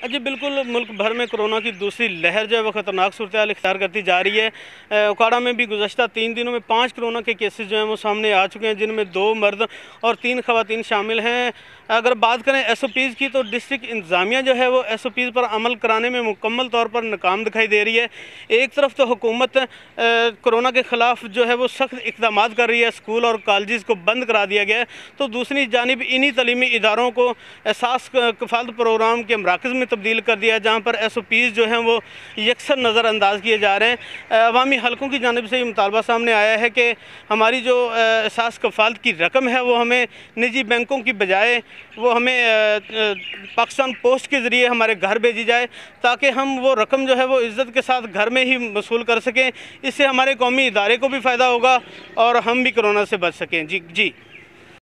हाँ जी बिल्कुल मुल्क भर में कोरोना की दूसरी लहर जो है वो ख़तरनाक सूरत इख्तियार करती जा रही है ओकाड़ा में भी गुजशत तीन दिनों में पाँच कोरोना के केसेज जो हैं वो सामने आ चुके हैं जिनमें दो मर्द और तीन खातन शामिल हैं अगर बात करें एस ओ पीज़ की तो डिस्ट्रिक्ट इंतज़ामिया जो है वो एस ओ पीज़ पर अमल कराने में मुकम्मल तौर पर नाकाम दिखाई दे रही है एक तरफ तो हुकूमत कोरोना के ख़िलाफ़ जो है वो सख्त इकदाम कर रही है स्कूल और कॉलेज़ को बंद करा दिया गया है तो दूसरी जानब इन्हीं तलीमी इदारों को एहसास कफालत प्रोग्राम के मराकज़ में तब्दील कर दिया है जहाँ पर एस ओ पीज़ जो हैं वो यकसर नज़रअंदाज किए जा रहे हैं अवामी हलकों की जानब से ये मुतालबा सामने आया है कि हमारी जो एहसास कफालत की रकम है वो हमें निजी बैंकों की बजाय वो हमें पाकिस्तान पोस्ट के ज़रिए हमारे घर भेजी जाए ताकि हम वो रकम जो है वो इज़्ज़त के साथ घर में ही वसूल कर सकें इससे हमारे कौमी इदारे को भी फ़ायदा होगा और हम भी कोरोना से बच सकें जी जी